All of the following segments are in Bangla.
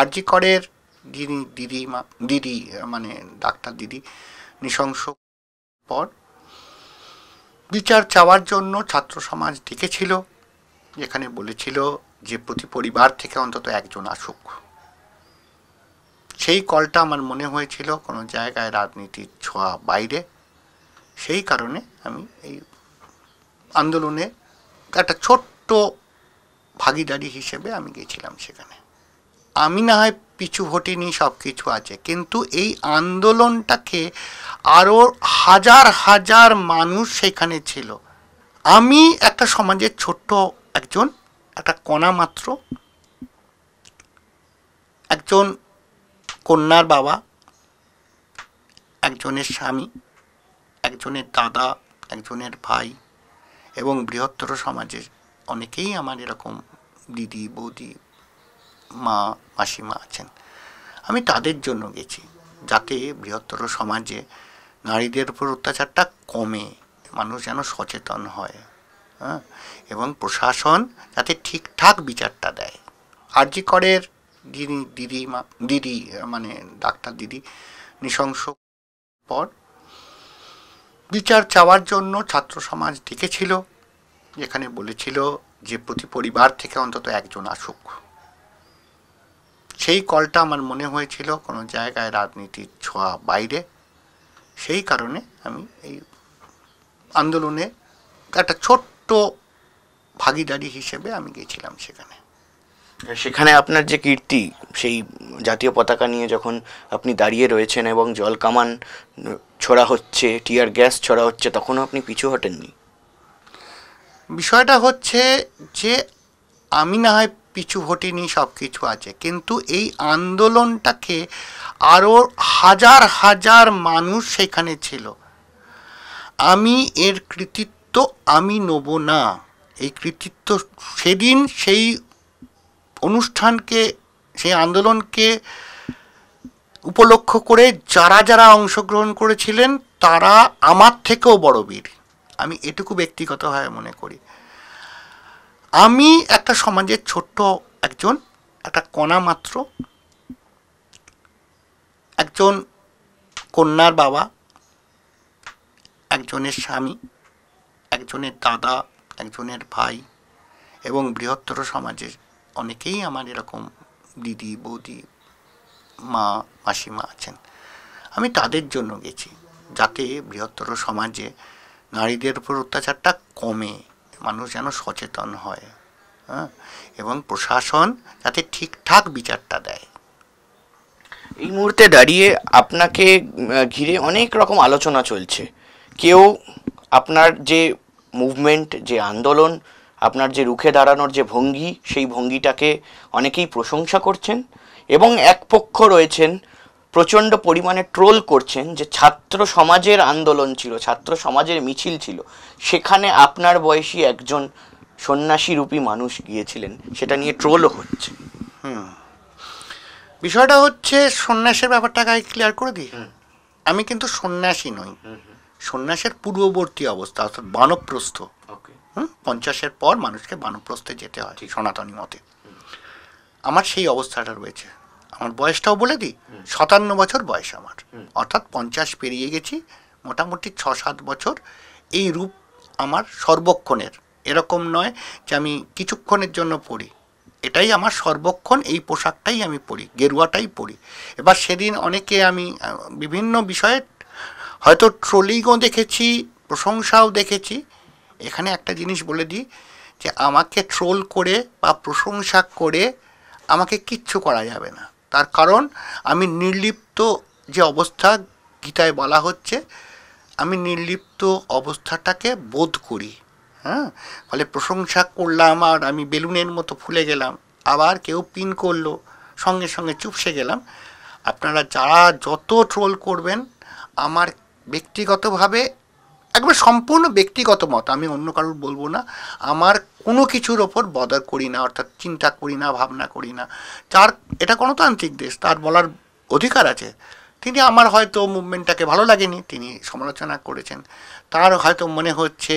আরজি করের যিনি দিদিমা দিদি মানে ডাক্তার দিদি নৃশংস পর বিচার চাওয়ার জন্য ছাত্র সমাজ ডেকেছিল যেখানে বলেছিল যে প্রতি পরিবার থেকে অন্তত একজন আসুক সেই কলটা আমার মনে হয়েছিল কোনো জায়গায় রাজনীতির ছোঁয়া বাইরে সেই কারণে আমি এই আন্দোলনে একটা ছোট্ট ভাগিদারি হিসেবে আমি গেছিলাম সেখানে আমি না হয় পিছু হটিনি সব কিছু আছে কিন্তু এই আন্দোলনটাকে আরও হাজার হাজার মানুষ সেখানে ছিল আমি একটা সমাজের ছোট্ট একজন একটা কণা মাত্র একজন কন্যার বাবা একজনের স্বামী একজনের দাদা একজনের ভাই এবং বৃহত্তর সমাজের অনেকেই আমার এরকম দিদি বৌদি মা মাসিমা আছেন আমি তাদের জন্য গেছি যাতে বৃহত্তর সমাজে নারীদের উপর অত্যাচারটা কমে মানুষ যেন সচেতন হয় হ্যাঁ এবং প্রশাসন যাতে ঠিকঠাক বিচারটা দেয় আরজি করের যিনি দিদি মা দিদি মানে ডাক্তার দিদি নৃশংস পর বিচার চাওয়ার জন্য ছাত্র সমাজ ডেকেছিল যেখানে বলেছিল যে প্রতি পরিবার থেকে অন্তত একজন আসুক সেই কলটা আমার মনে হয়েছিল কোনো জায়গায় রাজনীতির ছোঁয়া বাইরে সেই কারণে আমি এই আন্দোলনে একটা ছোট্ট ভাগিদারি হিসেবে আমি গেছিলাম সেখানে সেখানে আপনার যে কীর্তি সেই জাতীয় পতাকা নিয়ে যখন আপনি দাঁড়িয়ে রয়েছেন এবং জল কামান ছড়া হচ্ছে টিয়ার গ্যাস ছড়া হচ্ছে তখনও আপনি পিছু হটেননি বিষয়টা হচ্ছে যে আমি না হয় পিছু হটিনি সব কিছু আছে কিন্তু এই আন্দোলনটাকে আরও হাজার হাজার মানুষ সেখানে ছিল আমি এর কৃতিত্ব আমি নেব না এই কৃতিত্ব সেদিন সেই অনুষ্ঠানকে সেই আন্দোলনকে উপলক্ষ করে যারা যারা অংশগ্রহণ করেছিলেন তারা আমার থেকেও বড় বীর আমি এটুকু ব্যক্তিগতভাবে মনে করি আমি একটা সমাজের ছোট্ট একজন একটা কণা মাত্র একজন কন্যার বাবা একজনের স্বামী একজনের দাদা একজনের ভাই এবং বৃহত্তর সমাজের অনেকেই আমার এরকম দিদি বৌদি মা মাসিমা আছেন আমি তাদের জন্য গেছি যাতে বৃহত্তর সমাজে নারীদের উপর অত্যাচারটা কমে মানুষ যেন সচেতন হয় হ্যাঁ এবং প্রশাসন যাতে ঠিকঠাক বিচারটা দেয় এই মুহূর্তে দাঁড়িয়ে আপনাকে ঘিরে অনেক রকম আলোচনা চলছে কেউ আপনার যে মুভমেন্ট যে আন্দোলন আপনার যে রুখে দাঁড়ানোর যে ভঙ্গি সেই ভঙ্গিটাকে অনেকেই প্রশংসা করছেন এবং এক পক্ষ রয়েছেন প্রচণ্ড পরিমাণে ট্রোল করছেন যে ছাত্র সমাজের আন্দোলন ছিল ছাত্র সমাজের মিছিল ছিল সেখানে আপনার বয়সী একজন সন্ন্যাসী রূপী মানুষ গিয়েছিলেন সেটা নিয়ে ট্রোলও হচ্ছে বিষয়টা হচ্ছে সন্ন্যাসের ব্যাপারটাকে ক্লিয়ার করে দিই আমি কিন্তু সন্ন্যাসী নই সন্ন্যাসের পূর্ববর্তী অবস্থা অর্থাৎ বানপ্রস্থ পঞ্চাশের পর মানুষকে বানপ্রস্থে যেতে হয় সনাতনী মতে আমার সেই অবস্থাটা রয়েছে আমার বয়সটাও বলে দিই সাতান্ন বছর বয়স আমার অর্থাৎ পঞ্চাশ পেরিয়ে গেছি মোটামুটি ছ সাত বছর এই রূপ আমার সর্বক্ষণের এরকম নয় যে আমি কিছুক্ষণের জন্য পড়ি এটাই আমার সর্বক্ষণ এই পোশাকটাই আমি পড়ি গেরুয়াটাই পড়ি এবার সেদিন অনেকে আমি বিভিন্ন বিষয়ে হয়তো ট্রোলিংও দেখেছি প্রশংসাও দেখেছি এখানে একটা জিনিস বলে দিই যে আমাকে ট্রোল করে বা প্রশংসা করে আমাকে কিচ্ছু করা যাবে না তার কারণ আমি নির্লিপ্ত যে অবস্থা গীতায় বলা হচ্ছে আমি নির্লিপ্ত অবস্থাটাকে বোধ করি হ্যাঁ ফলে প্রশংসা করলাম আর আমি বেলুনের মতো ফুলে গেলাম আবার কেউ পিন করলো সঙ্গে সঙ্গে চুপসে গেলাম আপনারা যারা যত ট্রোল করবেন আমার ব্যক্তিগতভাবে একবার সম্পূর্ণ ব্যক্তিগত মত আমি অন্য কারোর বলবো না আমার কোনো কিছুর ওপর বদর করি না অর্থাৎ চিন্তা করি না ভাবনা করি না তার এটা গণতান্ত্রিক দেশ তার বলার অধিকার আছে তিনি আমার হয়তো মুভমেন্টটাকে ভালো লাগেনি তিনি সমালোচনা করেছেন তার হয়তো মনে হচ্ছে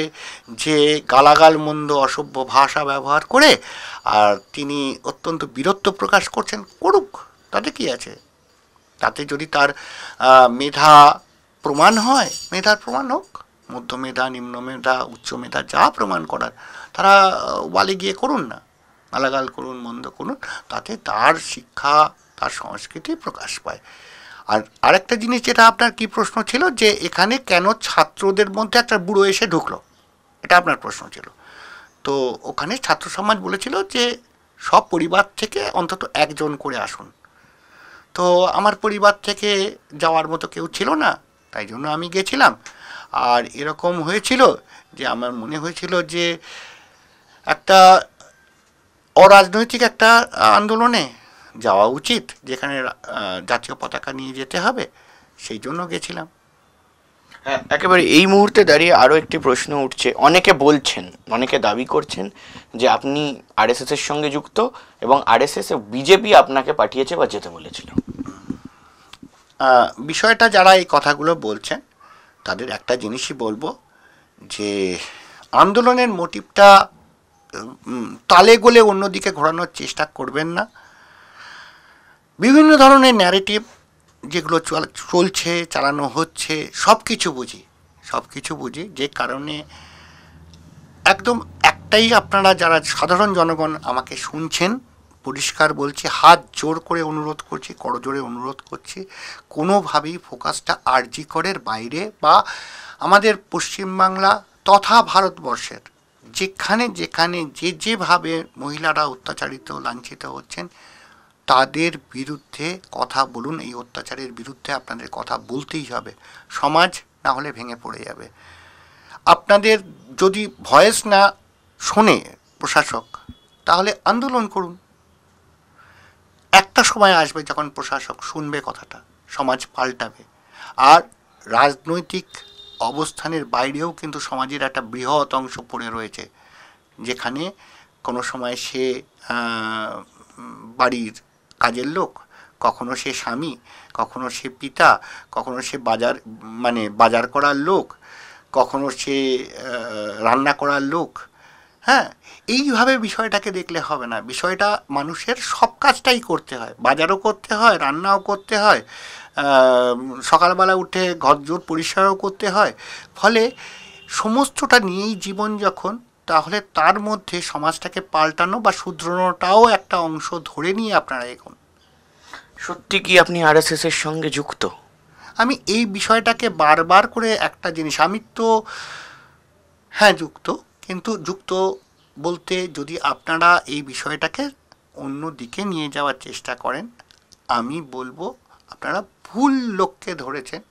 যে গালাগাল মন্দ অসভ্য ভাষা ব্যবহার করে আর তিনি অত্যন্ত বীরত্ব প্রকাশ করছেন করুক তাতে কি আছে তাতে যদি তার মেধা প্রমাণ হয় মেধার প্রমাণ হোক মধ্যমেধা উচ্চ মেধা যা প্রমাণ করার তারা ওয়ালে গিয়ে করুন না আলাগাল করুন মন্দ করুন তাতে তার শিক্ষা তার সংস্কৃতি প্রকাশ পায় আর আরেকটা জিনিস যেটা আপনার কি প্রশ্ন ছিল যে এখানে কেন ছাত্রদের মধ্যে একটা বুড়ো এসে ঢুকলো এটা আপনার প্রশ্ন ছিল তো ওখানে ছাত্র সমাজ বলেছিল যে সব পরিবার থেকে অন্তত একজন করে আসুন তো আমার পরিবার থেকে যাওয়ার মতো কেউ ছিল না তাই জন্য আমি গেছিলাম আর এরকম হয়েছিল যে আমার মনে হয়েছিল যে একটা অরাজনৈতিক একটা আন্দোলনে যাওয়া উচিত যেখানে জাতীয় পতাকা নিয়ে যেতে হবে সেই জন্য গেছিলাম হ্যাঁ একেবারে এই মুহূর্তে দাঁড়িয়ে আরও একটি প্রশ্ন উঠছে অনেকে বলছেন অনেকে দাবি করছেন যে আপনি আরএসএসের সঙ্গে যুক্ত এবং এসে বিজেপি আপনাকে পাঠিয়েছে বা যেতে বলেছিল বিষয়টা যারা এই কথাগুলো বলছেন তাদের একটা জিনিসই বলবো যে আন্দোলনের মোটিভটা তালে গোলে অন্যদিকে ঘোরানোর চেষ্টা করবেন না বিভিন্ন ধরনের ন্যারেটিভ যেগুলো চলছে চালানো হচ্ছে সব কিছু বুঝি সব কিছু বুঝি যে কারণে একদম একটাই আপনারা যারা সাধারণ জনগণ আমাকে শুনছেন পরিষ্কার বলছি হাত জোর করে অনুরোধ করছি করজোরে অনুরোধ করছি কোনোভাবেই ফোকাসটা করের বাইরে বা আমাদের পশ্চিমবাংলা তথা ভারতবর্ষের যেখানে যেখানে যে যেভাবে মহিলারা অত্যাচারিত লাঞ্ছিত হচ্ছেন তাদের বিরুদ্ধে কথা বলুন এই অত্যাচারের বিরুদ্ধে আপনাদের কথা বলতেই হবে সমাজ না হলে ভেঙে পড়ে যাবে আপনাদের যদি ভয়েস না শোনে প্রশাসক তাহলে আন্দোলন করুন একটা সময় আসবে যখন প্রশাসক শুনবে কথাটা সমাজ পাল্টাবে আর রাজনৈতিক অবস্থানের বাইরেও কিন্তু সমাজের একটা বৃহৎ অংশ পড়ে রয়েছে যেখানে কোনো সময় সে বাড়ির কাজের লোক কখনো সে স্বামী কখনো সে পিতা কখনো সে বাজার মানে বাজার করার লোক কখনো সে রান্না করার লোক হ্যাঁ এইভাবে বিষয়টাকে দেখলে হবে না বিষয়টা মানুষের সব কাজটাই করতে হয় বাজারও করতে হয় রান্নাও করতে হয় সকালবেলা উঠে ঘর জোর পরিষ্কারও করতে হয় ফলে সমস্তটা নিয়েই জীবন যখন তাহলে তার মধ্যে সমাজটাকে পাল্টানো বা শুধরানোটাও একটা অংশ ধরে নিয়ে আপনারা এখন সত্যি কি আপনি আর এর সঙ্গে যুক্ত আমি এই বিষয়টাকে বারবার করে একটা জিনিস আমি তো হ্যাঁ যুক্ত কিন্তু যুক্ত বলতে যদি আপনারা এই বিষয়টাকে অন্য দিকে নিয়ে যাওয়ার চেষ্টা করেন আমি বলবো আপনারা ভুল লোককে ধরেছেন